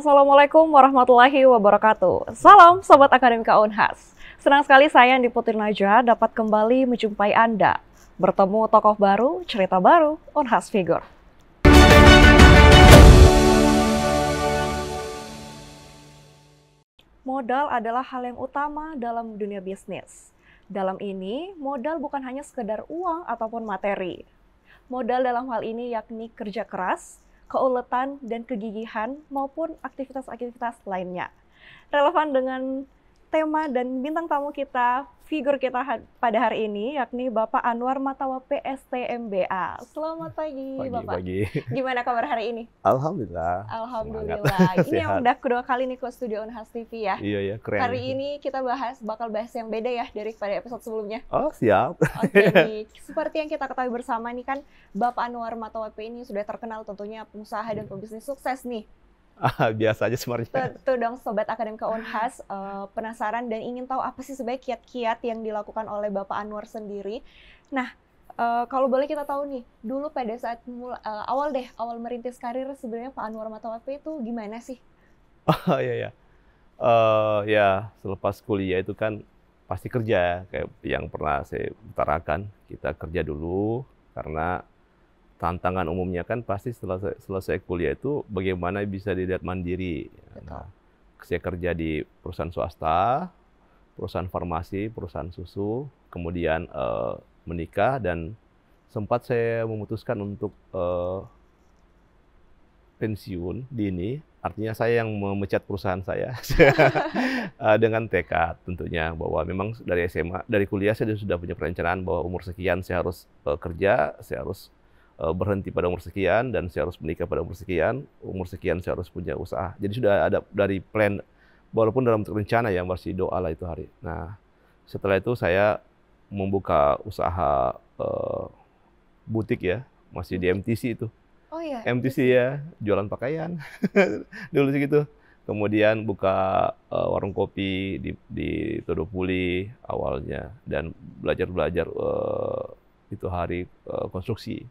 Assalamualaikum warahmatullahi wabarakatuh. Salam Sobat Akademika Unhas. Senang sekali saya di Putri Najwa dapat kembali menjumpai Anda. Bertemu tokoh baru, cerita baru, Unhas Figure. Modal adalah hal yang utama dalam dunia bisnis. Dalam ini, modal bukan hanya sekedar uang ataupun materi. Modal dalam hal ini yakni kerja keras, keuletan dan kegigihan maupun aktivitas-aktivitas lainnya. Relevan dengan tema dan bintang tamu kita, figur kita pada hari ini, yakni Bapak Anwar Matawa PSTMBA. Selamat pagi, pagi Bapak. Pagi. Gimana kabar hari ini? Alhamdulillah. Alhamdulillah. Ini yang udah kedua kali nih ke Studio Unhas TV ya. Iya, iya. keren. Hari ini kita bahas, bakal bahas yang beda ya dari pada episode sebelumnya. Oh, siap. Oke, okay, seperti yang kita ketahui bersama nih kan, Bapak Anwar Matawa P ini sudah terkenal tentunya pengusaha dan pebisnis sukses nih biasa aja sebenarnya. Tuh, dong sobat akademika Unhas uh, penasaran dan ingin tahu apa sih sebaik kiat-kiat yang dilakukan oleh Bapak Anwar sendiri. Nah, uh, kalau boleh kita tahu nih, dulu pada saat mula, uh, awal deh awal merintis karir sebenarnya Pak Anwar Matawati itu gimana sih? Oh iya iya. Uh, ya, selepas kuliah itu kan pasti kerja ya. kayak yang pernah saya utarakan, kita kerja dulu karena tantangan umumnya kan pasti setelah selesai kuliah itu bagaimana bisa dilihat mandiri. Nah, saya kerja di perusahaan swasta, perusahaan farmasi, perusahaan susu, kemudian uh, menikah dan sempat saya memutuskan untuk uh, pensiun dini. Artinya saya yang memecat perusahaan saya eh, dengan tekad tentunya bahwa memang dari SMA, dari kuliah saya sudah punya perencanaan bahwa umur sekian saya harus kerja, saya harus Eh, berhenti pada umur sekian dan saya harus menikah pada umur sekian, umur sekian saya harus punya usaha. Jadi sudah ada dari plan walaupun dalam rencana yang masih doa lah itu hari. Nah, setelah itu saya membuka usaha uh, butik ya, masih di MTC itu. Oh iya. MTC ya, jualan pakaian. Dulu segitu. Kemudian buka uh, warung kopi di di Todopuli awalnya dan belajar-belajar uh, itu hari uh, konstruksi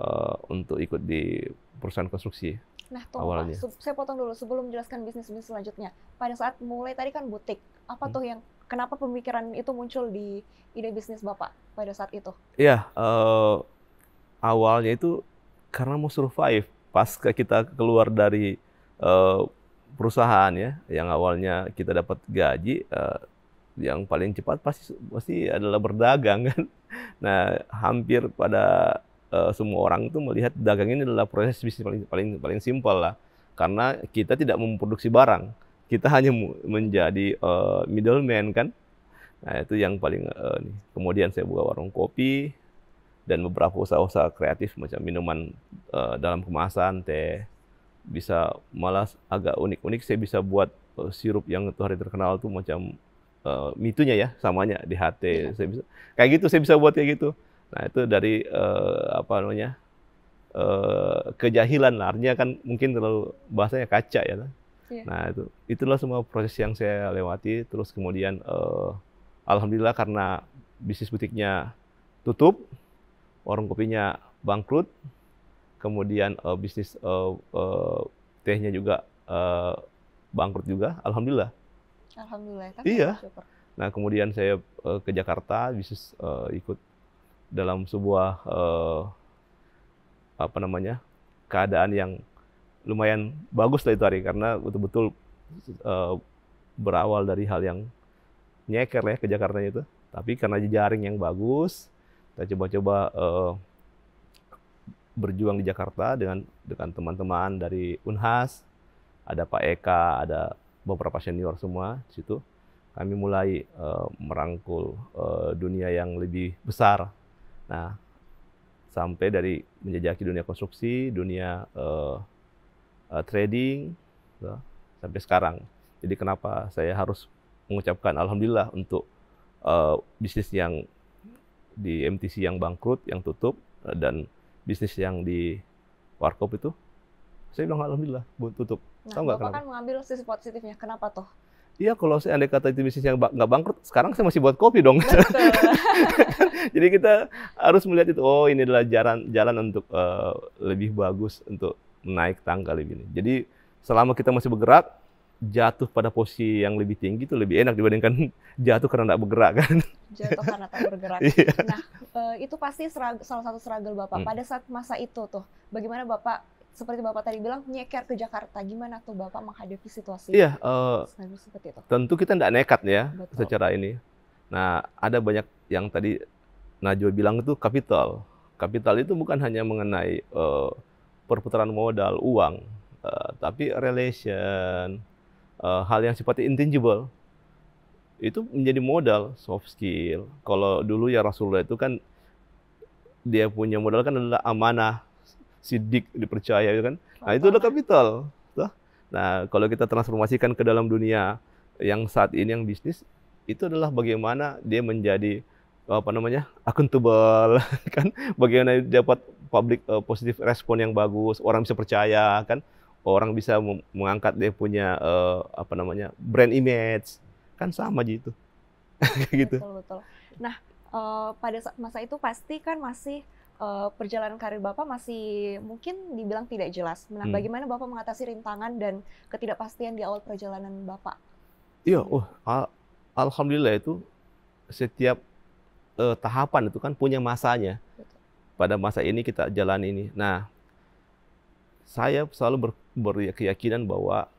uh, untuk ikut di perusahaan konstruksi. Nah, tolong awalnya. Pak, saya potong dulu sebelum menjelaskan bisnis bisnis selanjutnya. Pada saat mulai tadi kan butik, apa hmm. tuh yang kenapa pemikiran itu muncul di ide bisnis bapak pada saat itu? Iya, uh, awalnya itu karena mau survive pas kita keluar dari uh, perusahaan ya, yang awalnya kita dapat gaji. Uh, yang paling cepat pasti pasti adalah berdagang kan. Nah, hampir pada uh, semua orang itu melihat dagang ini adalah proses bisnis paling paling paling simpel lah. Karena kita tidak memproduksi barang, kita hanya menjadi uh, middleman kan. Nah itu yang paling uh, nih. Kemudian saya buka warung kopi dan beberapa usaha-usaha kreatif macam minuman uh, dalam kemasan, teh, bisa malas agak unik-unik saya bisa buat uh, sirup yang itu hari terkenal tuh macam uh, mitunya ya samanya di HT ya. saya bisa kayak gitu saya bisa buat kayak gitu Nah itu dari uh, apa namanya uh, kejahilan lah. Artinya kan mungkin terlalu bahasanya kaca ya. Nah, kan? iya. yeah. nah itu itulah semua proses yang saya lewati. Terus kemudian uh, alhamdulillah karena bisnis butiknya tutup, warung kopinya bangkrut, kemudian uh, bisnis uh, uh, tehnya juga uh, bangkrut juga. Alhamdulillah. Alhamdulillah. Kan iya. Super. Nah kemudian saya uh, ke Jakarta bisnis uh, ikut dalam sebuah uh, apa namanya keadaan yang lumayan bagus lah itu hari karena betul-betul uh, berawal dari hal yang nyeker ya ke Jakarta itu tapi karena jejaring yang bagus kita coba-coba uh, berjuang di Jakarta dengan dengan teman-teman dari Unhas ada Pak Eka ada beberapa senior semua di situ kami mulai uh, merangkul uh, dunia yang lebih besar Nah, sampai dari menjajaki dunia konstruksi, dunia uh, uh, trading, uh, sampai sekarang. Jadi kenapa saya harus mengucapkan alhamdulillah untuk uh, bisnis yang di MTC yang bangkrut, yang tutup, uh, dan bisnis yang di Warkop itu, saya bilang alhamdulillah buat tutup. Nah, Tahu nggak kenapa? kan mengambil sisi positifnya. Kenapa toh? Iya kalau saya andai kata itu bisnis yang nggak bangkrut, sekarang saya masih buat kopi dong. Jadi kita harus melihat itu, oh ini adalah jalan jalan untuk uh, lebih bagus untuk naik tangga lebih ini. Jadi selama kita masih bergerak, jatuh pada posisi yang lebih tinggi itu lebih enak dibandingkan jatuh karena nggak bergerak kan. Jatuh karena tak bergerak. Iya. Nah eh, itu pasti salah satu struggle bapak hmm. pada saat masa itu tuh. Bagaimana bapak seperti Bapak tadi bilang nyeker ke Jakarta. Gimana tuh Bapak menghadapi situasi? Iya, uh, seperti itu. Tentu kita tidak nekat ya Betul. secara ini. Nah, ada banyak yang tadi Najwa bilang itu kapital. Kapital itu bukan hanya mengenai uh, perputaran modal, uang, uh, tapi relation, uh, hal yang sifatnya intangible itu menjadi modal soft skill. Kalau dulu ya Rasulullah itu kan dia punya modal kan adalah amanah, sidik dipercaya gitu kan. Nah, itu adalah kapital. Nah, kalau kita transformasikan ke dalam dunia yang saat ini yang bisnis itu adalah bagaimana dia menjadi apa namanya? akuntabel kan? Bagaimana dia dapat public uh, positive respon yang bagus, orang bisa percaya kan? Orang bisa mengangkat dia punya uh, apa namanya? brand image. Kan sama aja gitu. Betul betul. Nah, uh, pada masa itu pasti kan masih uh, perjalanan karir Bapak masih mungkin dibilang tidak jelas. Nah, hmm. bagaimana Bapak mengatasi rintangan dan ketidakpastian di awal perjalanan Bapak? Iya, oh, al alhamdulillah itu setiap uh, tahapan itu kan punya masanya. Pada masa ini kita jalan ini. Nah, saya selalu ber, berkeyakinan bahwa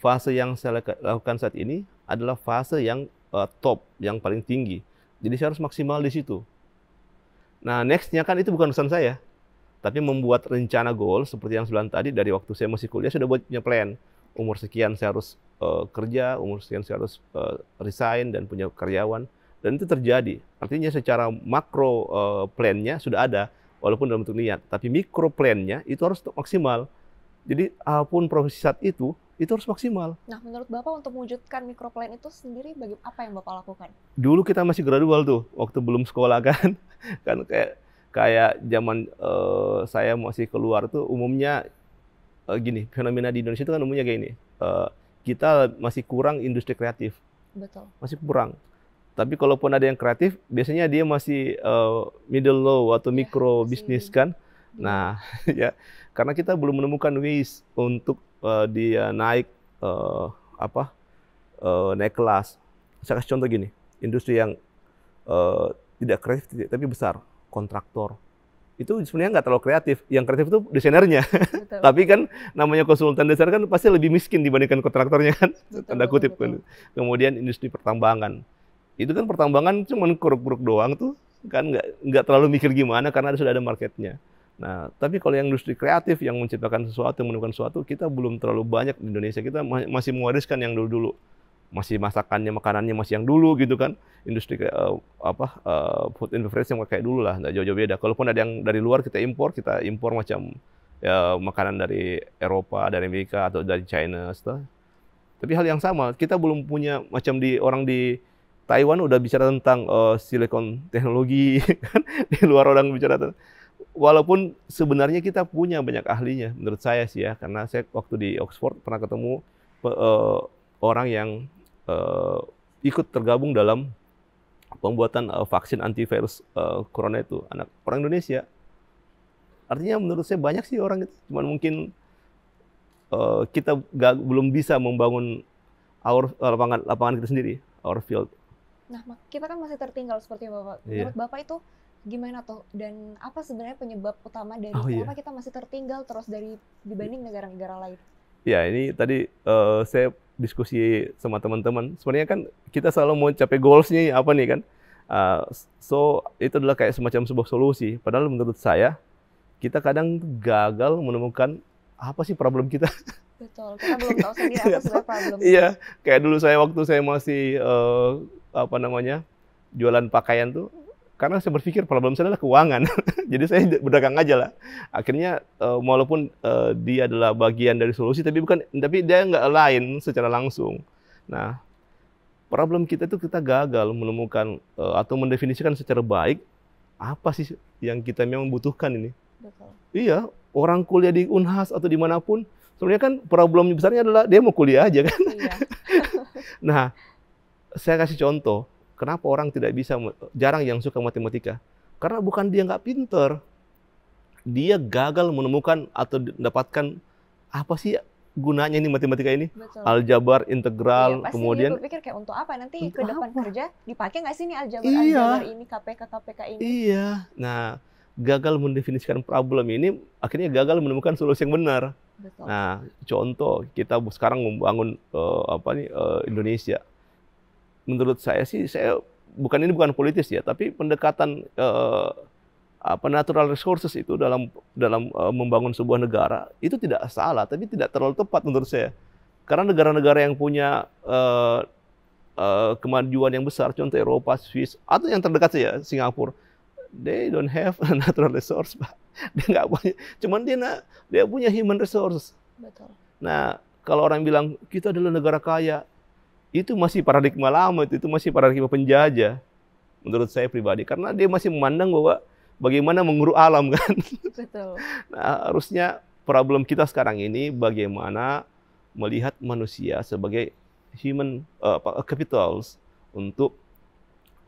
fase yang saya lakukan saat ini adalah fase yang uh, top, yang paling tinggi. Jadi saya harus maksimal di situ. Nah, nextnya kan itu bukan urusan saya. Tapi membuat rencana goal seperti yang sebelum tadi dari waktu saya masih kuliah sudah buat punya plan. Umur sekian saya harus uh, kerja, umur sekian saya harus uh, resign dan punya karyawan. Dan itu terjadi. Artinya secara makro uh, plannya sudah ada, walaupun dalam bentuk niat. Tapi mikro plannya itu harus maksimal. Jadi apapun profesi saat itu itu harus maksimal. Nah, menurut Bapak untuk mewujudkan mikroplan itu sendiri bagi apa yang Bapak lakukan? Dulu kita masih gradual tuh, waktu belum sekolah kan. kan kayak kayak zaman uh, saya masih keluar tuh umumnya uh, gini, fenomena di Indonesia itu kan umumnya kayak ini. Uh, kita masih kurang industri kreatif. Betul. Masih kurang. Tapi kalaupun ada yang kreatif, biasanya dia masih uh, middle low atau iya, mikro ya, bisnis kan. Nah, ya karena kita belum menemukan ways untuk uh, dia naik uh, apa uh, naik kelas. Saya kasih contoh gini, industri yang uh, tidak kreatif tapi besar, kontraktor itu sebenarnya nggak terlalu kreatif. Yang kreatif itu desainernya. Betul. Tapi kan namanya konsultan desain kan pasti lebih miskin dibandingkan kontraktornya kan, betul, tanda kutip. Kan. Betul. Kemudian industri pertambangan, itu kan pertambangan cuma kuruk-kuruk doang tuh kan nggak nggak terlalu mikir gimana karena sudah ada marketnya. Nah, tapi kalau yang industri kreatif yang menciptakan sesuatu, menemukan sesuatu, kita belum terlalu banyak di Indonesia. Kita masih mewariskan yang dulu-dulu. Masih masakannya, makanannya masih yang dulu gitu kan. Industri uh, apa uh, food and beverage yang kayak dulu lah, nggak jauh-jauh beda. Kalaupun ada yang dari luar kita impor, kita impor macam ya, makanan dari Eropa, dari Amerika atau dari China setelah. Tapi hal yang sama, kita belum punya macam di orang di Taiwan udah bicara tentang uh, silikon teknologi kan di luar orang bicara tentang walaupun sebenarnya kita punya banyak ahlinya menurut saya sih ya karena saya waktu di Oxford pernah ketemu uh, orang yang uh, ikut tergabung dalam pembuatan uh, vaksin antivirus uh, corona itu anak orang Indonesia. Artinya menurut saya banyak sih orang itu, cuman mungkin uh, kita gak, belum bisa membangun our lapangan lapangan kita sendiri, our field. Nah, kita kan masih tertinggal seperti Bapak. Iya. Menurut yeah. Bapak itu gimana tuh dan apa sebenarnya penyebab utama dari oh, iya. kenapa iya. kita masih tertinggal terus dari dibanding negara-negara lain? Ya ini tadi uh, saya diskusi sama teman-teman. Sebenarnya kan kita selalu mau capai goalsnya apa nih kan? Uh, so itu adalah kayak semacam sebuah solusi. Padahal menurut saya kita kadang gagal menemukan apa sih problem kita. Betul, kita belum tahu sendiri apa iya. sih problem. Iya, kayak dulu saya waktu saya masih uh, apa namanya jualan pakaian tuh karena saya berpikir problem saya adalah keuangan. Jadi saya berdagang aja lah. Akhirnya uh, walaupun uh, dia adalah bagian dari solusi tapi bukan tapi dia nggak lain secara langsung. Nah, problem kita itu kita gagal menemukan uh, atau mendefinisikan secara baik apa sih yang kita memang butuhkan ini. Betul. Iya, orang kuliah di Unhas atau dimanapun sebenarnya kan problem besarnya adalah dia mau kuliah aja kan. Iya. nah, saya kasih contoh Kenapa orang tidak bisa, jarang yang suka matematika? Karena bukan dia nggak pinter. Dia gagal menemukan atau mendapatkan apa sih gunanya ini matematika ini? Betul. Aljabar, integral, iya, kemudian... Iya, pikir kayak untuk apa? Nanti untuk ke depan apa? kerja dipakai nggak sih ini aljabar, iya. aljabar ini, KPK, KPK ini? Iya. Nah, gagal mendefinisikan problem ini akhirnya gagal menemukan solusi yang benar. Betul. Nah, contoh kita sekarang membangun uh, apa nih uh, Indonesia menurut saya sih saya bukan ini bukan politis ya, tapi pendekatan uh, apa natural resources itu dalam dalam uh, membangun sebuah negara itu tidak salah, tapi tidak terlalu tepat menurut saya. Karena negara-negara yang punya uh, uh, kemajuan yang besar, contoh Eropa, Swiss atau yang terdekat saya Singapura, they don't have natural resource, Pak. Dia nggak punya, cuman dia dia punya human resources. Betul. Nah, kalau orang bilang kita adalah negara kaya, itu masih paradigma lama, itu masih paradigma penjajah. Menurut saya pribadi, karena dia masih memandang bahwa bagaimana menguruh alam kan. Betul. Nah, harusnya problem kita sekarang ini bagaimana melihat manusia sebagai human uh, capitals untuk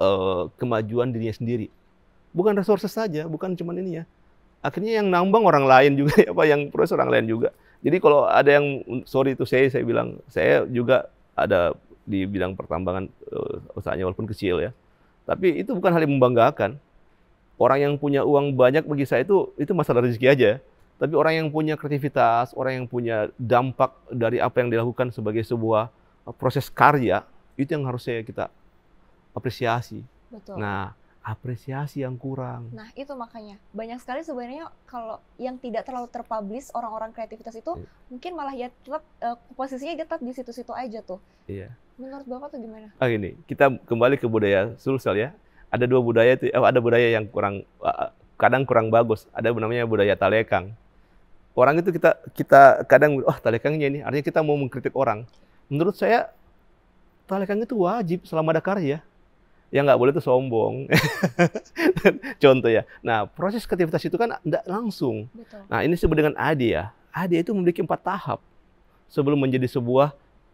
uh, kemajuan dirinya sendiri. Bukan resources saja, bukan cuman ini ya. Akhirnya yang nambang orang lain juga apa yang proses orang lain juga. Jadi kalau ada yang sorry itu saya saya bilang saya juga ada di bidang pertambangan eh, usahanya walaupun kecil ya. Tapi itu bukan hal yang membanggakan. Orang yang punya uang banyak bagi saya itu itu masalah rezeki aja. Tapi orang yang punya kreativitas, orang yang punya dampak dari apa yang dilakukan sebagai sebuah eh, proses karya, itu yang harusnya kita apresiasi. Betul. Nah, apresiasi yang kurang. Nah, itu makanya. Banyak sekali sebenarnya kalau yang tidak terlalu terpublish orang-orang kreativitas itu yeah. mungkin malah ya tetap uh, posisinya tetap di situ-situ aja tuh. Iya. Menurut Bapak atau gimana? Ah gini, kita kembali ke budaya Sulsel ya. Ada dua budaya itu, eh, ada budaya yang kurang kadang kurang bagus. Ada namanya budaya talekang. Orang itu kita kita kadang oh talekangnya ini, artinya kita mau mengkritik orang. Menurut saya talekang itu wajib selama ada karya. Yang nggak boleh itu sombong. Contoh ya. Nah, proses kreativitas itu kan tidak langsung. Betul. Nah, ini disebut dengan adi ya. Adi itu memiliki empat tahap sebelum menjadi sebuah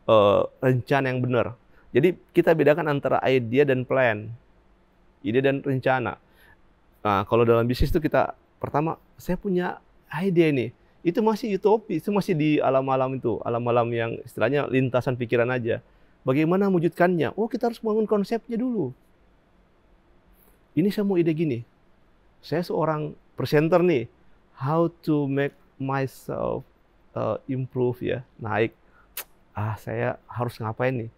uh, rencana yang benar. Jadi kita bedakan antara idea dan plan, ide dan rencana. Nah, kalau dalam bisnis itu kita pertama saya punya ide ini, itu masih utopi, itu masih di alam-alam itu, alam-alam yang istilahnya lintasan pikiran aja. Bagaimana mewujudkannya? Oh, kita harus bangun konsepnya dulu. Ini saya mau ide gini. Saya seorang presenter nih. How to make myself eh, improve ya, naik ah saya harus ngapain nih?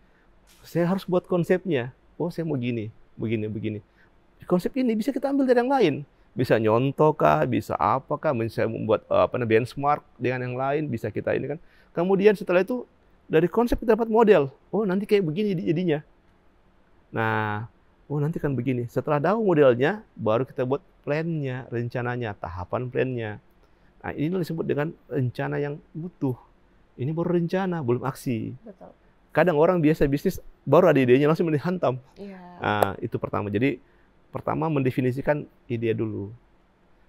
Saya harus buat konsepnya. Oh saya mau gini, begini, begini. Konsep ini bisa kita ambil dari yang lain. Bisa nyontoh kah, bisa apa kah, bisa membuat eh, apa benchmark dengan yang lain, bisa kita ini kan. Kemudian setelah itu dari konsep kita dapat model. Oh nanti kayak begini jadinya. Nah, oh nanti kan begini. Setelah tahu modelnya, baru kita buat plannya, rencananya, tahapan plannya. Nah, ini disebut dengan rencana yang butuh. Ini baru rencana, belum aksi. Betul. Kadang orang biasa bisnis baru ada idenya langsung dihantam. Iya. Nah, itu pertama. Jadi pertama mendefinisikan ide dulu.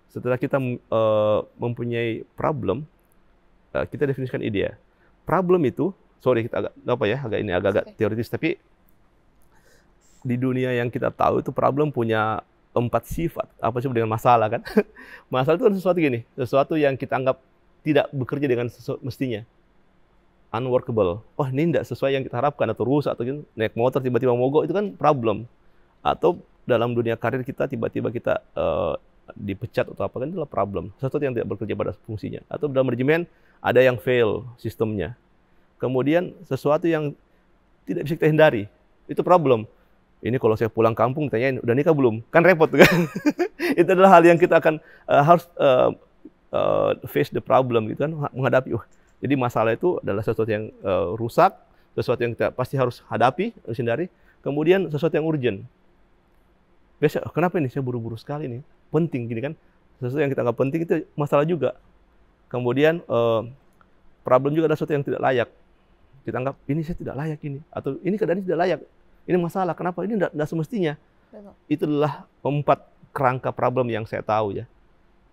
Setelah kita uh, mempunyai problem, uh, kita definisikan ide. Problem itu, sorry kita agak apa ya, agak ini agak-agak okay. teoritis, tapi di dunia yang kita tahu itu problem punya empat sifat. Apa sih dengan masalah kan? masalah itu kan sesuatu gini, sesuatu yang kita anggap tidak bekerja dengan mestinya unworkable. Oh ini tidak sesuai yang kita harapkan atau rusak atau gitu. naik motor tiba-tiba mogok itu kan problem. Atau dalam dunia karir kita tiba-tiba kita uh, dipecat atau apa kan itu adalah problem. Sesuatu yang tidak bekerja pada fungsinya. Atau dalam manajemen ada yang fail sistemnya. Kemudian sesuatu yang tidak bisa kita hindari. Itu problem. Ini kalau saya pulang kampung tanyain udah nikah belum? Kan repot kan. itu adalah hal yang kita akan uh, harus uh, uh, face the problem gitu kan menghadapi. Uh, jadi masalah itu adalah sesuatu yang uh, rusak, sesuatu yang kita pasti harus hadapi, harus hindari. Kemudian sesuatu yang urgent. Biasa, kenapa ini saya buru-buru sekali ini? Penting gini kan? Sesuatu yang kita anggap penting itu masalah juga. Kemudian uh, problem juga ada sesuatu yang tidak layak. Kita anggap ini saya tidak layak ini atau ini keadaan ini tidak layak. Ini masalah. Kenapa ini tidak semestinya? Itulah Itu adalah empat kerangka problem yang saya tahu ya.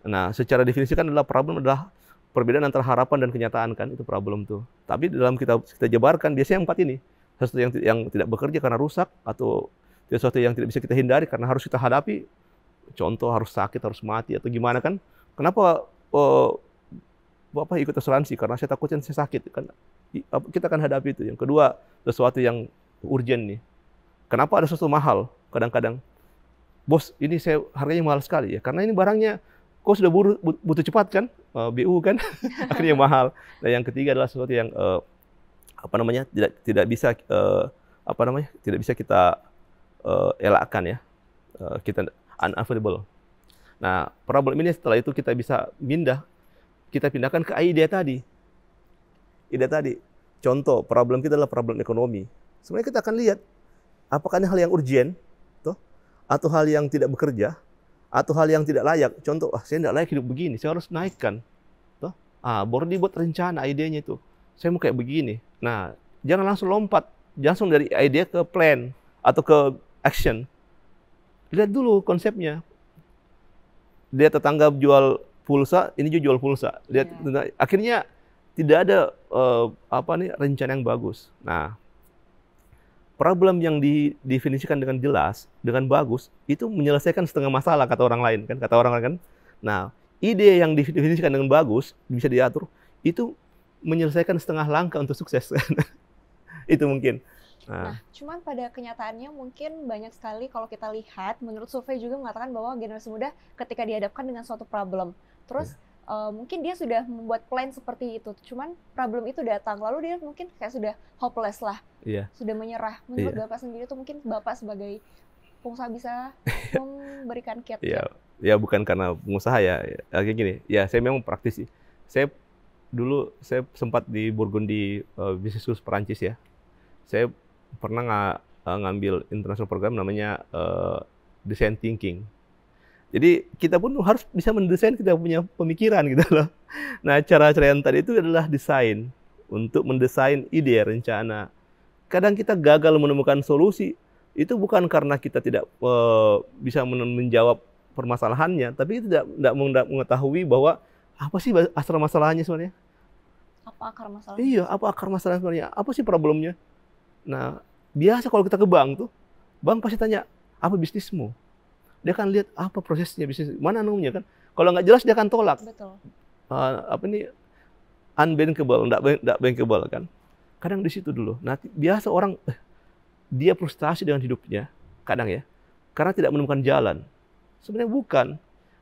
Nah, secara definisi kan adalah problem adalah perbedaan antara harapan dan kenyataan kan itu problem tuh. Tapi dalam kita kita jabarkan biasanya empat ini. Sesuatu yang yang tidak bekerja karena rusak atau sesuatu yang tidak bisa kita hindari karena harus kita hadapi. Contoh harus sakit, harus mati atau gimana kan? Kenapa uh, Bapak ikut asuransi karena saya takutnya saya sakit kan? Kita akan hadapi itu. Yang kedua, sesuatu yang urgent nih. Kenapa ada sesuatu mahal? Kadang-kadang, bos, ini saya harganya mahal sekali ya. Karena ini barangnya, kau sudah butuh cepat kan? uh, eh, BU kan akhirnya mahal. Dan yang ketiga adalah sesuatu yang uh, apa namanya tidak tidak bisa uh, apa namanya tidak bisa kita uh, elakkan ya uh, kita unavailable. Nah problem ini setelah itu kita bisa pindah kita pindahkan ke ide tadi. Ide tadi contoh problem kita adalah problem ekonomi. Sebenarnya kita akan lihat apakah ini hal yang urgent toh atau hal yang tidak bekerja atau hal yang tidak layak. Contoh, ah, saya tidak layak hidup begini, saya harus naikkan. Tuh. Ah, baru dibuat rencana idenya itu. Saya mau kayak begini. Nah, jangan langsung lompat, langsung dari ide ke plan atau ke action. Lihat dulu konsepnya. Dia tetangga jual pulsa, ini juga jual pulsa. Lihat, iya. yeah. akhirnya tidak ada uh, apa nih rencana yang bagus. Nah, problem yang didefinisikan dengan jelas, dengan bagus, itu menyelesaikan setengah masalah kata orang lain kan, kata orang lain kan. Nah, ide yang didefinisikan dengan bagus bisa diatur itu menyelesaikan setengah langkah untuk sukses. Kan? itu mungkin. Nah, nah, cuman pada kenyataannya mungkin banyak sekali kalau kita lihat, menurut survei juga mengatakan bahwa generasi muda ketika dihadapkan dengan suatu problem, terus yeah uh, mungkin dia sudah membuat plan seperti itu cuman problem itu datang lalu dia mungkin kayak sudah hopeless lah yeah. sudah menyerah menurut yeah. bapak sendiri itu mungkin bapak sebagai pengusaha bisa memberikan kiat ya yeah. ya bukan karena pengusaha ya. ya kayak gini ya saya memang praktis sih saya dulu saya sempat di Burgundy uh, eh, Business School Perancis ya saya pernah nggak eh, ngambil international program namanya uh, design thinking jadi kita pun harus bisa mendesain kita punya pemikiran gitu loh. Nah cara-cara yang tadi itu adalah desain untuk mendesain ide rencana. Kadang kita gagal menemukan solusi itu bukan karena kita tidak e, bisa men menjawab permasalahannya, tapi tidak tidak mengetahui bahwa apa sih asal masalahnya sebenarnya. Apa akar masalahnya? Iya, apa akar masalahnya sebenarnya? Apa sih problemnya? Nah biasa kalau kita ke bank tuh, bank pasti tanya apa bisnismu? dia akan lihat apa prosesnya bisnis mana anunya kan. Kalau nggak jelas dia akan tolak. Betul. Uh, apa ini unbankable, nggak bank, bankable kan. Kadang di situ dulu. Nah biasa orang eh, dia frustasi dengan hidupnya kadang ya karena tidak menemukan jalan. Sebenarnya bukan.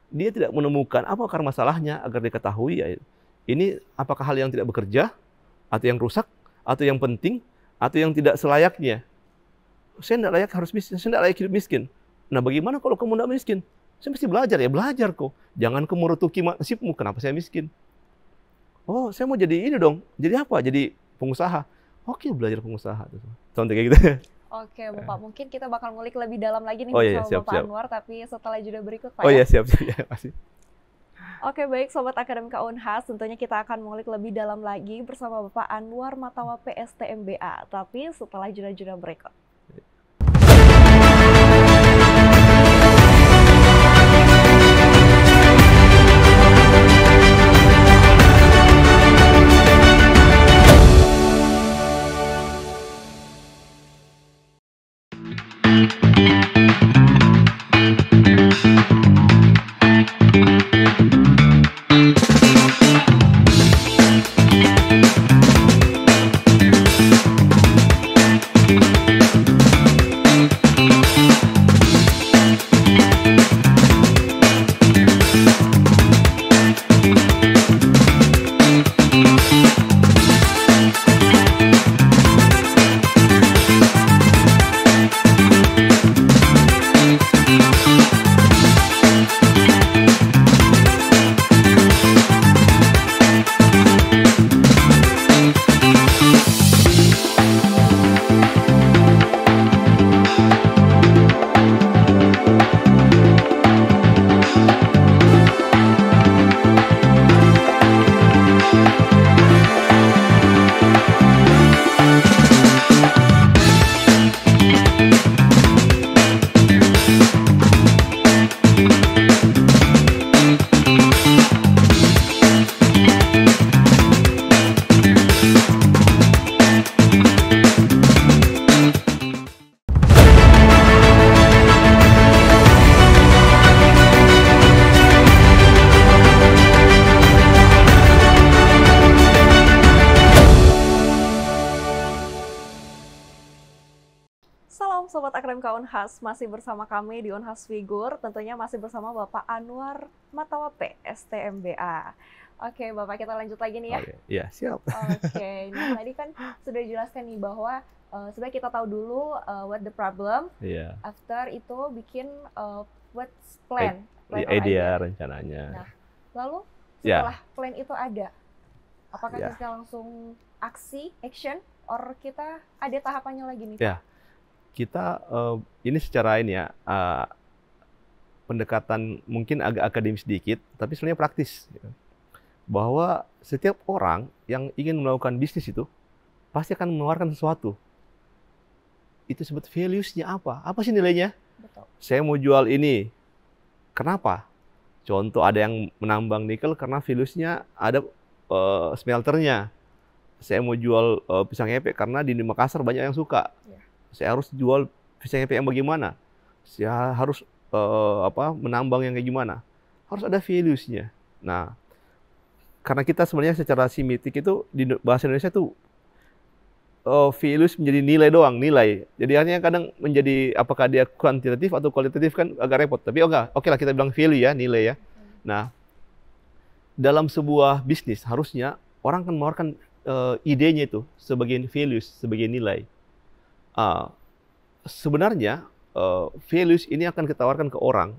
Dia tidak menemukan apa akar masalahnya agar diketahui ya. Ini apakah hal yang tidak bekerja atau yang rusak atau yang penting atau yang tidak selayaknya. Saya tidak layak harus miskin, saya tidak layak hidup miskin. Nah bagaimana kalau kamu tidak miskin? Saya mesti belajar ya, belajar kok. Jangan kamu merutuki nasibmu, kenapa saya miskin? Oh, saya mau jadi ini dong. Jadi apa? Jadi pengusaha. Oke, belajar pengusaha. Contoh kayak gitu. Oke, Bapak. Mungkin kita bakal ngulik lebih dalam lagi nih oh, iya, siap, Bapak siap. Anwar, tapi setelah jeda berikut, Pak. Oh iya, ya. siap, siap. Ya, Oke baik Sobat Akademika Unhas, tentunya kita akan ngulik lebih dalam lagi bersama Bapak Anwar Matawa PSTMBA, tapi setelah jeda-jeda berikut. Mas masih bersama kami di Unhas Figur, tentunya masih bersama Bapak Anwar Matawape, STMBA. Oke, Bapak kita lanjut lagi nih ya. Oke, ya siap. Oke, nah tadi kan sudah dijelaskan nih bahwa uh, sebenarnya kita tahu dulu uh, what the problem. Yeah. After itu bikin uh, what's plan. plan idea, idea rencananya. Nah, lalu ya. setelah yeah. plan itu ada, apakah yeah. kita langsung aksi, action, or kita ada tahapannya lagi nih? Yeah kita uh, ini secara ini ya uh, pendekatan mungkin agak akademis sedikit, tapi sebenarnya praktis. Ya kan. Bahwa setiap orang yang ingin melakukan bisnis itu pasti akan mengeluarkan sesuatu. Itu sebut values-nya apa? Apa sih nilainya? Betul. Saya mau jual ini. Kenapa? Contoh ada yang menambang nikel karena values-nya ada uh, smelternya. Saya mau jual uh, pisang epek karena di Makassar banyak yang suka. Yeah saya harus jual visa yang bagaimana saya harus uh, apa menambang yang kayak gimana harus ada values-nya nah karena kita sebenarnya secara simetik itu di bahasa Indonesia tuh uh, values menjadi nilai doang, nilai. Jadi hanya kadang menjadi apakah dia kuantitatif atau kualitatif kan agak repot. Tapi oh oke okay lah kita bilang value ya, nilai ya. Nah, dalam sebuah bisnis harusnya orang kan mengeluarkan uh, eh, idenya itu sebagai values, sebagai nilai uh, sebenarnya uh, values ini akan ketawarkan ke orang.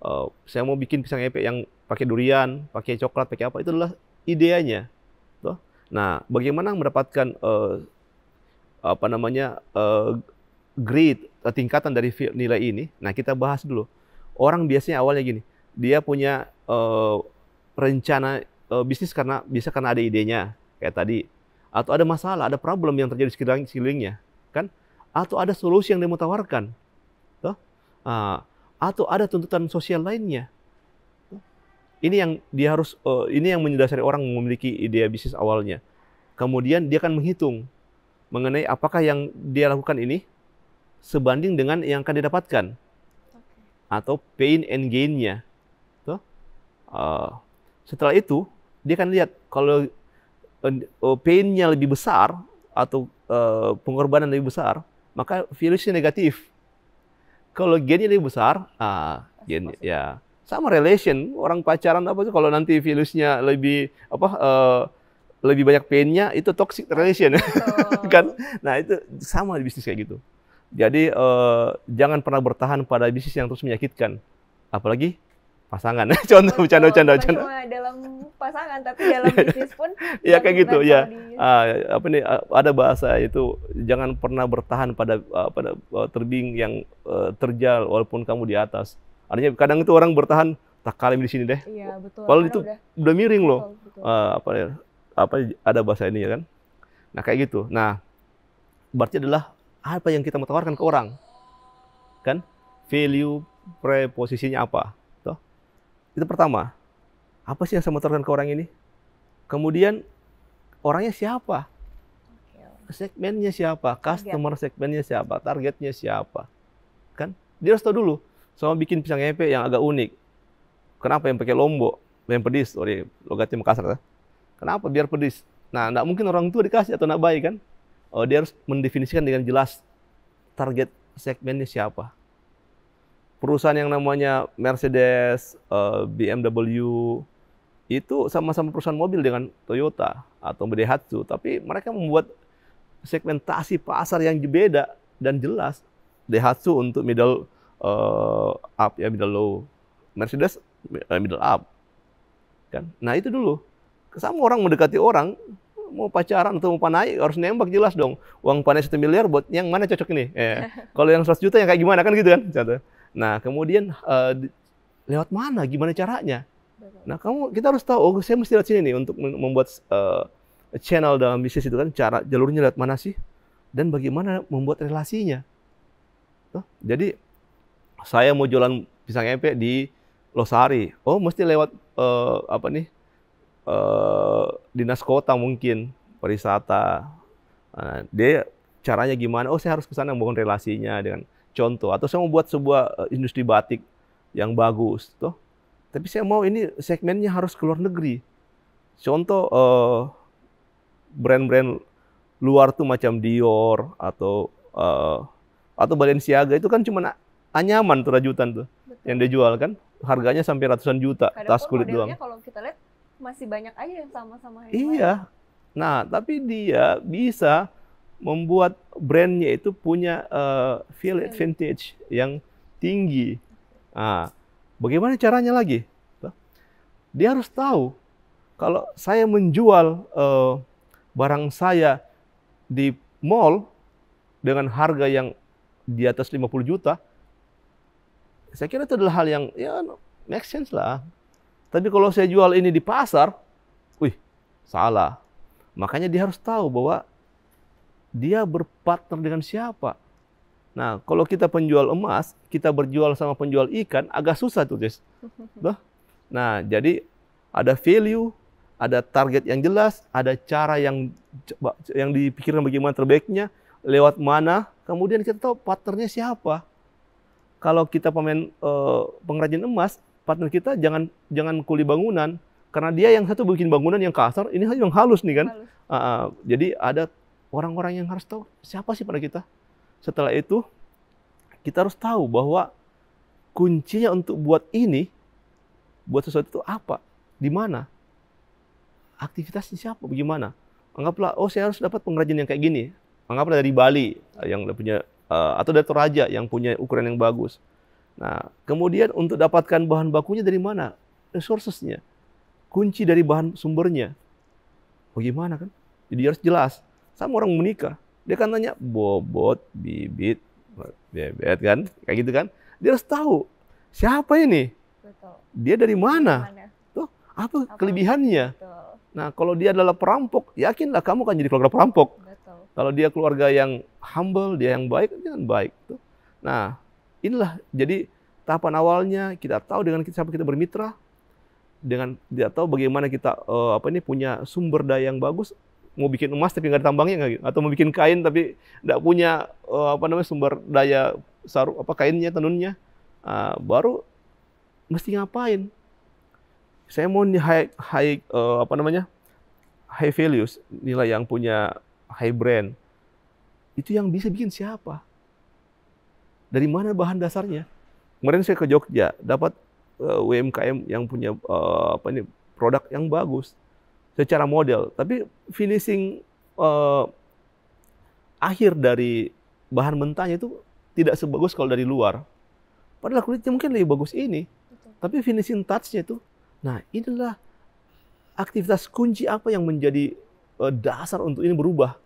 Uh, saya mau bikin pisang epek yang pakai durian, pakai coklat, pakai apa itu adalah ideanya. Nah, bagaimana mendapatkan uh, apa namanya uh, grade tingkatan dari nilai ini? Nah, kita bahas dulu. Orang biasanya awalnya gini, dia punya uh, rencana uh, bisnis karena bisa karena ada idenya kayak tadi atau ada masalah, ada problem yang terjadi di sekeliling, sekelilingnya, kan? atau ada solusi yang dia mau tawarkan, toh? Uh, atau ada tuntutan sosial lainnya. Ini yang dia harus, uh, ini yang mendasari orang memiliki ide bisnis awalnya. Kemudian dia akan menghitung mengenai apakah yang dia lakukan ini sebanding dengan yang akan didapatkan atau pain and gain-nya. Toh? Uh, setelah itu dia akan lihat kalau uh, pain-nya lebih besar atau uh, pengorbanan lebih besar, maka virusnya negatif. Kalau gennya lebih besar, ah, gen ya sama relation orang pacaran apa sih kalau nanti virusnya lebih apa uh, lebih banyak painnya itu toxic relation kan nah itu sama di bisnis kayak gitu jadi uh, jangan pernah bertahan pada bisnis yang terus menyakitkan apalagi pasangan contoh bercanda canda canda. dalam pasangan tapi dalam bisnis pun ya kayak gitu ya uh, apa nih uh, ada bahasa itu jangan pernah bertahan pada uh, pada uh, terding yang uh, terjal walaupun kamu di atas artinya kadang itu orang bertahan tak kalem di sini deh iya betul kalau itu udah, udah miring loh betul, betul. Uh, apa ya apa ada bahasa ini ya kan nah kayak gitu nah berarti adalah apa yang kita mau tawarkan ke orang kan value preposisinya apa itu pertama apa sih yang saya motorkan ke orang ini? Kemudian orangnya siapa? Segmennya siapa? Customer segmennya siapa? Targetnya siapa? Kan? Dia harus tahu dulu. Sama bikin pisang epe yang agak unik. Kenapa yang pakai lombok? Yang pedis, sorry, oh, logatnya Makassar. Ya. Kenapa? Biar pedis. Nah, nggak mungkin orang tua dikasih atau nak bayi kan? Oh, dia harus mendefinisikan dengan jelas target segmennya siapa. Perusahaan yang namanya Mercedes, eh, BMW, itu sama-sama perusahaan mobil dengan Toyota atau Daihatsu, tapi mereka membuat segmentasi pasar yang beda dan jelas. Daihatsu untuk middle uh, up ya middle low, Mercedes eh, middle up. Kan? Nah, itu dulu. Sama orang mendekati orang mau pacaran atau mau panai harus nembak jelas dong. Uang panai satu miliar buat yang mana cocok ini? Eh, kalau yang 100 juta yang kayak gimana kan gitu kan? Nah, kemudian uh, lewat mana gimana caranya? Nah, kamu kita harus tahu, oh saya mesti lihat sini nih untuk membuat uh, channel dalam bisnis itu kan cara jalurnya lihat mana sih dan bagaimana membuat relasinya. Tuh, jadi saya mau jualan pisang empe di Losari. Oh, mesti lewat uh, apa nih? Uh, dinas kota mungkin, pariwisata. Nah, dia caranya gimana? Oh, saya harus ke sana membangun relasinya dengan contoh atau saya mau buat sebuah industri batik yang bagus, tuh tapi saya mau ini segmennya harus ke luar negeri. Contoh eh, brand-brand uh, luar tuh macam Dior atau uh, atau Balenciaga itu kan cuma anyaman tuh rajutan tuh Betul. yang dijual kan harganya sampai ratusan juta Kadang tas kulit doang. kalau kita lihat masih banyak aja yang sama-sama. Iya. Nah, tapi dia bisa membuat brandnya itu punya uh, feel advantage yang tinggi. Nah, Bagaimana caranya lagi? Dia harus tahu kalau saya menjual uh, barang saya di mall dengan harga yang di atas 50 juta, saya kira itu adalah hal yang ya make sense lah. Tapi kalau saya jual ini di pasar, wih, salah. Makanya dia harus tahu bahwa dia berpartner dengan siapa Nah, kalau kita penjual emas, kita berjual sama penjual ikan, agak susah tuh, Des. Nah, jadi ada value, ada target yang jelas, ada cara yang yang dipikirkan bagaimana terbaiknya, lewat mana, kemudian kita tahu partnernya siapa. Kalau kita pemain eh, pengrajin emas, partner kita jangan jangan kuli bangunan, karena dia yang satu bikin bangunan yang kasar, ini yang halus nih kan. Halus. Uh, jadi ada orang-orang yang harus tahu siapa sih pada kita setelah itu kita harus tahu bahwa kuncinya untuk buat ini, buat sesuatu itu apa, di mana, aktivitasnya siapa, bagaimana. Anggaplah, oh saya harus dapat pengrajin yang kayak gini. Anggaplah dari Bali yang udah punya eh, atau dari Toraja yang punya ukuran yang bagus. Nah, kemudian untuk dapatkan bahan bakunya dari mana? Resourcesnya. Kunci dari bahan sumbernya. Bagaimana kan? Jadi harus jelas. Sama orang menikah. Dia kan tanya bobot, bibit, bebet kan? Kayak gitu kan? Dia harus tahu siapa ini. Dia dari mana? Tuh, apa, kelebihannya? Nah, kalau dia adalah perampok, yakinlah kamu kan jadi keluarga perampok. Kalau dia keluarga yang humble, dia yang baik, dia kan baik. Tuh. Nah, inilah jadi tahapan awalnya kita tahu dengan siapa kita bermitra, dengan dia tahu bagaimana kita uh, apa ini punya sumber daya yang bagus, mau bikin emas tapi nggak ada tambangnya nggak gitu atau mau bikin kain tapi nggak punya uh, apa namanya sumber daya saru apa kainnya tenunnya uh, baru mesti ngapain saya mau high high uh, apa namanya high values nilai yang punya high brand itu yang bisa bikin siapa dari mana bahan dasarnya kemarin saya ke Jogja dapat uh, eh, UMKM yang punya uh, apa ini produk yang bagus secara model, tapi finishing uh, akhir dari bahan mentahnya itu tidak sebagus kalau dari luar. Padahal kulitnya mungkin lebih bagus ini, Betul. tapi finishing touch-nya itu, nah inilah aktivitas kunci apa yang menjadi uh, dasar untuk ini berubah.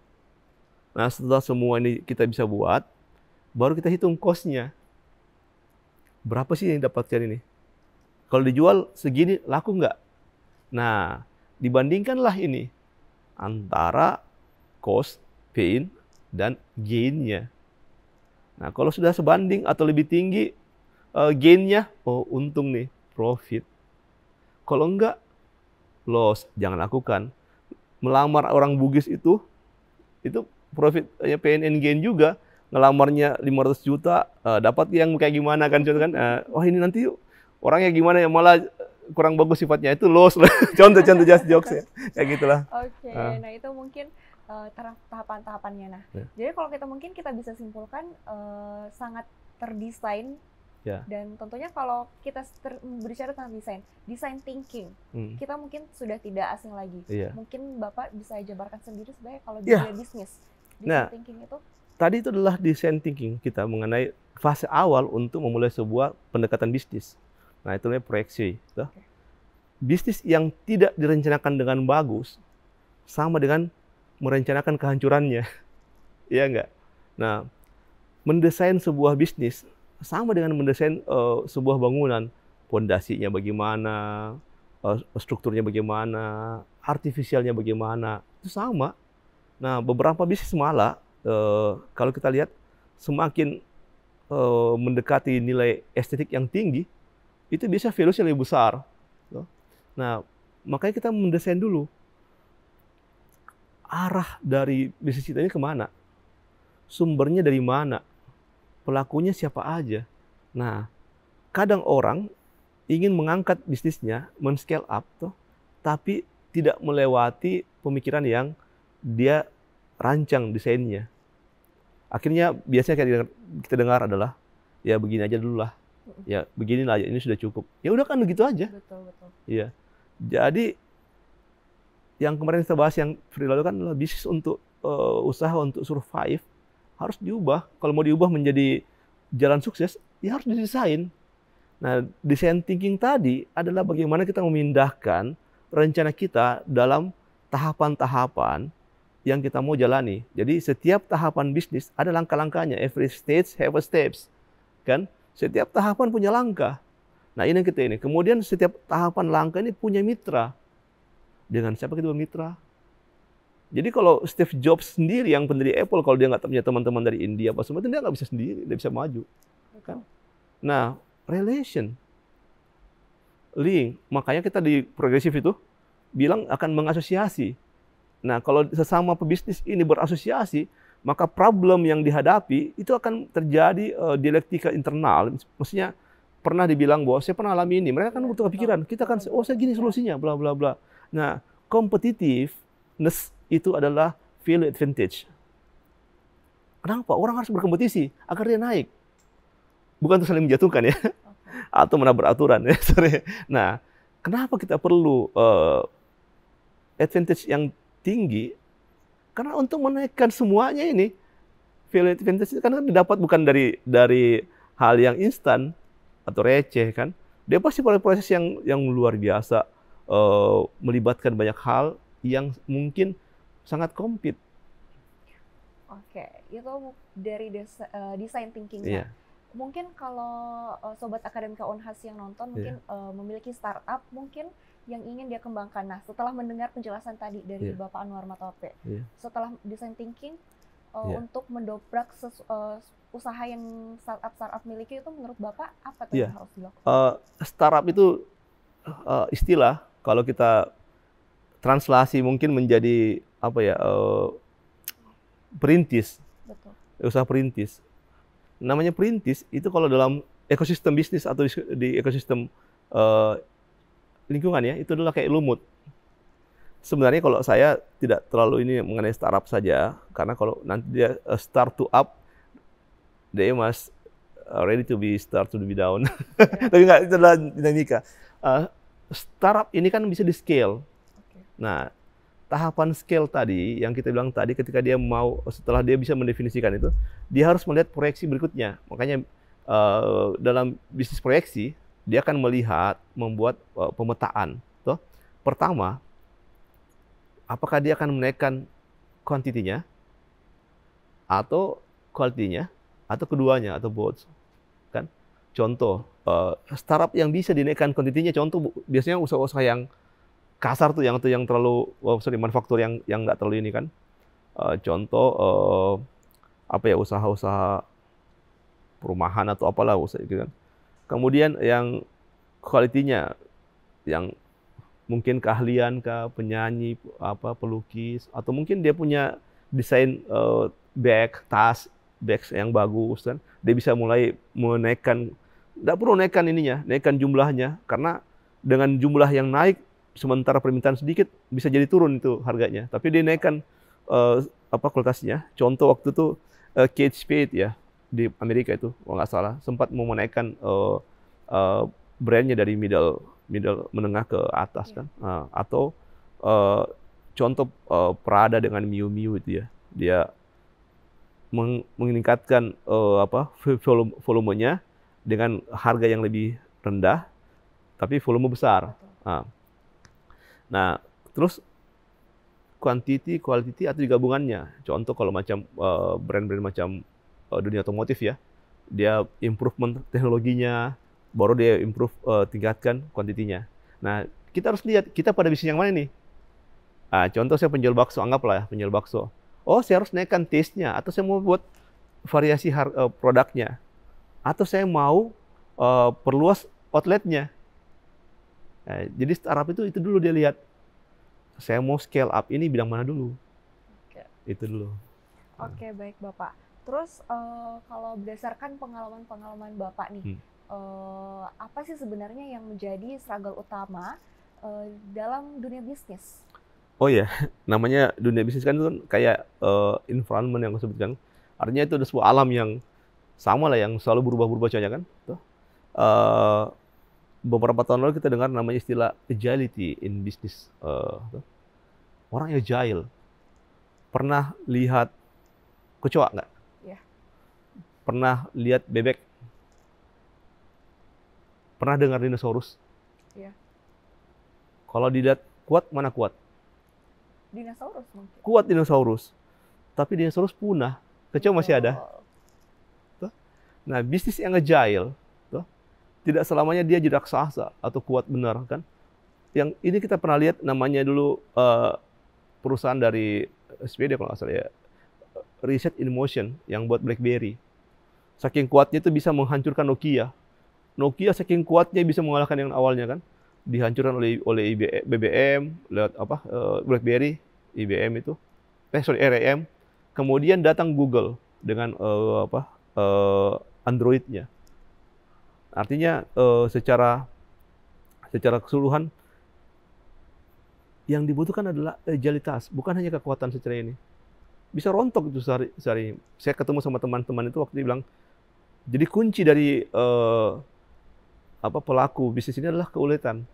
Nah setelah semua ini kita bisa buat, baru kita hitung cost-nya. Berapa sih yang dapatkan ini? Kalau dijual segini, laku nggak? Nah, Dibandingkanlah ini antara cost, pain, dan gain-nya. Nah, kalau sudah sebanding atau lebih tinggi uh, gain-nya, oh untung nih, profit. Kalau enggak, loss, jangan lakukan. Melamar orang Bugis itu, itu profitnya pain and gain juga. Ngelamarnya 500 juta, uh, dapat yang kayak gimana kan, contoh kan, uh, oh ini nanti orangnya gimana ya malah kurang bagus sifatnya itu loss lah. Contoh-contoh just jokes ya. Kayak gitulah. Oke, okay. uh. nah itu mungkin uh, tahapan-tahapannya nah. Yeah. Jadi kalau kita mungkin kita bisa simpulkan uh, sangat terdesain Yeah. Dan tentunya kalau kita berbicara tentang desain, desain thinking, hmm. kita mungkin sudah tidak asing lagi. Yeah. Mungkin Bapak bisa jabarkan sendiri sebenarnya kalau yeah. dunia bisnis, design nah, thinking itu? Tadi itu adalah design thinking kita mengenai fase awal untuk memulai sebuah pendekatan bisnis. Nah, itu namanya proyeksi. Tuh. Bisnis yang tidak direncanakan dengan bagus sama dengan merencanakan kehancurannya. Iya enggak? Nah, mendesain sebuah bisnis sama dengan mendesain uh, sebuah bangunan, pondasinya bagaimana, uh, strukturnya bagaimana, artifisialnya bagaimana, itu sama. Nah, beberapa bisnis malah uh, kalau kita lihat semakin uh, mendekati nilai estetik yang tinggi, itu bisa virusnya lebih besar. Gitu. Nah, makanya kita mendesain dulu arah dari bisnis kita ini kemana, sumbernya dari mana, pelakunya siapa aja. Nah, kadang orang ingin mengangkat bisnisnya, men scale up tuh, tapi tidak melewati pemikiran yang dia rancang desainnya. Akhirnya biasanya kita dengar adalah ya begini aja dulu lah ya beginilah ya ini sudah cukup ya udah kan begitu aja betul betul iya jadi yang kemarin kita bahas yang free lalu kan bisnis untuk uh, usaha untuk survive harus diubah kalau mau diubah menjadi jalan sukses ya harus didesain nah desain thinking tadi adalah bagaimana kita memindahkan rencana kita dalam tahapan-tahapan yang kita mau jalani jadi setiap tahapan bisnis ada langkah-langkahnya every stage have a steps kan setiap tahapan punya langkah. Nah ini yang kita ini. Kemudian setiap tahapan langkah ini punya mitra. Dengan siapa kita bermitra? Jadi kalau Steve Jobs sendiri yang pendiri Apple, kalau dia nggak punya teman-teman dari India apa semua, itu dia nggak bisa sendiri, dia bisa maju. Kan? Nah, relation, link, makanya kita di progresif itu bilang akan mengasosiasi. Nah, kalau sesama pebisnis ini berasosiasi, maka problem yang dihadapi itu akan terjadi uh, dialektika internal. Maksudnya pernah dibilang bahwa saya pernah alami ini. Mereka kan butuh pikiran. Kita kan oh saya gini solusinya bla bla bla. Nah, competitiveness itu adalah value advantage. Kenapa? Orang harus berkompetisi agar dia naik. Bukan untuk saling menjatuhkan ya. Atau menabrak aturan ya. Sorry. Nah, kenapa kita perlu uh, advantage yang tinggi karena untuk menaikkan semuanya ini, vintage itu kan didapat bukan dari dari hal yang instan atau receh kan. Dia pasti pada proses yang yang luar biasa uh, melibatkan banyak hal yang mungkin sangat komplit. Oke, itu dari eh, desain uh, design thinkingnya. Yeah. Mungkin kalau uh, sobat akademika Unhas yang nonton yeah. mungkin uh, memiliki startup mungkin yang ingin dia kembangkan. Nah, setelah mendengar penjelasan tadi dari yeah. Bapak Anwar Matope, yeah. setelah design thinking uh, yeah. untuk mendobrak sesu, uh, usaha yang startup startup miliki itu menurut Bapak apa tuh yeah. yang harus dilakukan? Uh, startup itu uh, istilah kalau kita translasi mungkin menjadi apa ya uh, perintis. Betul. Usaha perintis. Namanya perintis itu kalau dalam ekosistem bisnis atau di ekosistem uh, lingkungan ya, itu adalah kayak lumut. Sebenarnya kalau saya tidak terlalu ini mengenai startup saja, karena kalau nanti dia eh, start to up, they must eh, ready to be start to be down. Tapi nggak itu adalah dinamika. Uh, startup ini kan bisa di scale. Nah, tahapan scale tadi yang kita bilang tadi ketika dia mau setelah dia bisa mendefinisikan itu, dia harus melihat proyeksi berikutnya. Makanya uh, dalam bisnis proyeksi dia akan melihat, membuat uh, pemetaan. Tuh. Pertama, apakah dia akan menaikkan kuantitinya atau kualitinya atau keduanya atau both kan contoh uh, startup yang bisa dinaikkan kuantitinya contoh biasanya usaha-usaha yang kasar tuh yang tuh yang terlalu oh, sorry manufaktur yang yang nggak terlalu ini kan uh, contoh uh, apa ya usaha-usaha perumahan atau apalah usaha gitu kan Kemudian yang kualitinya yang mungkin keahlian kah, penyanyi, apa pelukis atau mungkin dia punya desain uh, bag, tas, bags yang bagus kan. Dia bisa mulai menaikkan tidak perlu naikkan ininya, naikkan jumlahnya karena dengan jumlah yang naik sementara permintaan sedikit bisa jadi turun itu harganya. Tapi dia naikkan uh, apa kualitasnya. Contoh waktu itu uh, Kate Spade ya di Amerika itu kalau nggak salah sempat mau menaikkan uh, eh, uh, eh, brandnya dari middle middle menengah ke atas yeah. kan uh, atau uh, contoh uh, Prada dengan Miu Miu itu ya dia meng meningkatkan uh, apa volume volumenya dengan harga yang lebih rendah tapi volume besar nah, nah terus quantity quality atau gabungannya. contoh kalau macam brand-brand uh, brand -brand macam uh, dunia otomotif ya. Dia improvement teknologinya, baru dia improve uh, tingkatkan kuantitinya. Nah, kita harus lihat kita pada bisnis yang mana nih. Nah, contoh saya penjual bakso, anggaplah ya, penjual bakso. Oh, saya harus naikkan taste-nya atau saya mau buat variasi uh, produknya atau saya mau uh, perluas outletnya. Nah, jadi startup itu itu dulu dia lihat. Saya mau scale up ini bidang mana dulu? Oke. Itu dulu. Oke, baik Bapak. Terus uh, kalau berdasarkan pengalaman-pengalaman Bapak nih, hmm. uh, apa sih sebenarnya yang menjadi struggle utama uh, dalam dunia bisnis? Oh ya, namanya dunia bisnis kan itu kan kayak uh, environment yang aku sebutkan. Artinya itu ada sebuah alam yang sama lah yang selalu berubah-berubah cuaca kan. Tuh. Uh, beberapa tahun lalu kita dengar namanya istilah agility in business. Uh, tuh. orang agile. Pernah lihat kecoa nggak? Pernah lihat bebek? Pernah dengar dinosaurus? Iya. Kalau dilihat kuat, mana kuat? Dinosaurus mungkin. Kuat dinosaurus. Tapi dinosaurus punah. oh. masih ada. Tuh. Nah, bisnis yang agile, tuh, tidak selamanya dia jadi raksasa atau kuat benar, kan? Yang ini kita pernah lihat namanya dulu uh, perusahaan dari SPD kalau nggak salah ya, Reset in Motion yang buat BlackBerry. Saking kuatnya itu bisa menghancurkan Nokia. Nokia saking kuatnya bisa mengalahkan yang awalnya kan. Dihancurkan oleh oleh IBM, BBM, lewat apa eh, BlackBerry, IBM itu. Eh sorry RAM. E Kemudian datang Google dengan uh, apa uh, Androidnya. Artinya uh, secara secara keseluruhan yang dibutuhkan adalah agilitas, bukan hanya kekuatan secara ini. Bisa rontok itu sehari, sehari. Saya ketemu sama teman-teman itu waktu dia bilang, jadi kunci dari uh, apa pelaku bisnis ini adalah keuletan.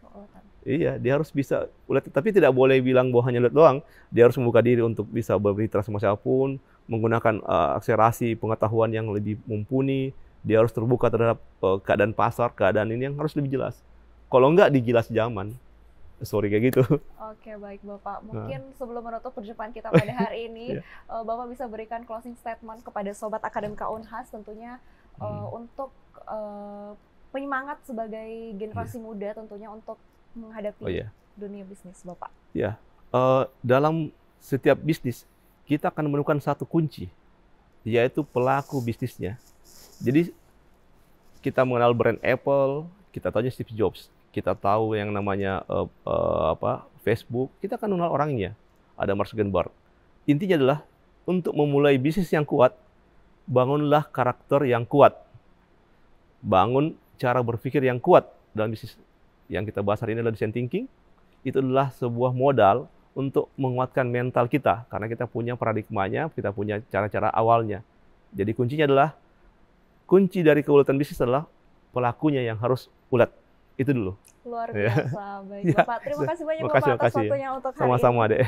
Keuletan. Iya, dia harus bisa ulet, tapi tidak boleh bilang bahwa hanya ulet doang. Dia harus membuka diri untuk bisa berinteraksi sama siapapun, menggunakan uh, akselerasi pengetahuan yang lebih mumpuni. Dia harus terbuka terhadap uh, keadaan pasar, keadaan ini yang harus lebih jelas. Kalau enggak digilas zaman story kayak gitu. Oke, baik Bapak. Nah. Mungkin nah. sebelum menutup perjumpaan kita pada hari ini, yeah. Iya. Bapak bisa berikan closing statement kepada Sobat Akademika Unhas tentunya eh, hmm. uh, untuk uh, penyemangat sebagai generasi yeah. muda tentunya untuk menghadapi oh, yeah. dunia bisnis Bapak. Ya, yeah. uh, dalam setiap bisnis kita akan menemukan satu kunci, yaitu pelaku bisnisnya. Jadi kita mengenal brand Apple, kita tanya Steve Jobs kita tahu yang namanya uh, uh, apa Facebook, kita akan mengenal orangnya. Ada Mark Zuckerberg. Intinya adalah untuk memulai bisnis yang kuat, bangunlah karakter yang kuat. Bangun cara berpikir yang kuat dalam bisnis. Yang kita bahas hari ini adalah design thinking. Itu adalah sebuah modal untuk menguatkan mental kita karena kita punya paradigmanya, kita punya cara-cara awalnya. Jadi kuncinya adalah kunci dari keuletan bisnis adalah pelakunya yang harus ulet itu dulu. Luar iya. biasa. Yeah. Baik, yeah. Bapak. Terima kasih banyak makasih, Bapak atas waktunya sama untuk hari Sama-sama, Dek.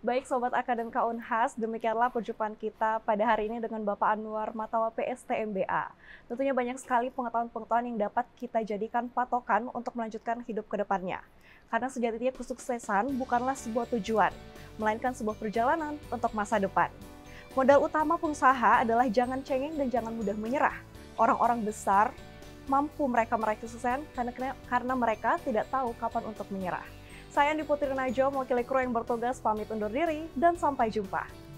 Baik Sobat Akademika Unhas, demikianlah perjumpaan kita pada hari ini dengan Bapak Anwar Matawa PSTMBA. Tentunya banyak sekali pengetahuan-pengetahuan yang dapat kita jadikan patokan untuk melanjutkan hidup ke depannya. Karena sejatinya kesuksesan bukanlah sebuah tujuan, melainkan sebuah perjalanan untuk masa depan. Modal utama pengusaha adalah jangan cengeng dan jangan mudah menyerah. Orang-orang besar mampu mereka meraih kesuksesan karena, karena mereka tidak tahu kapan untuk menyerah. Saya Andi Putri Najo, mewakili kru yang bertugas pamit undur diri, dan sampai jumpa.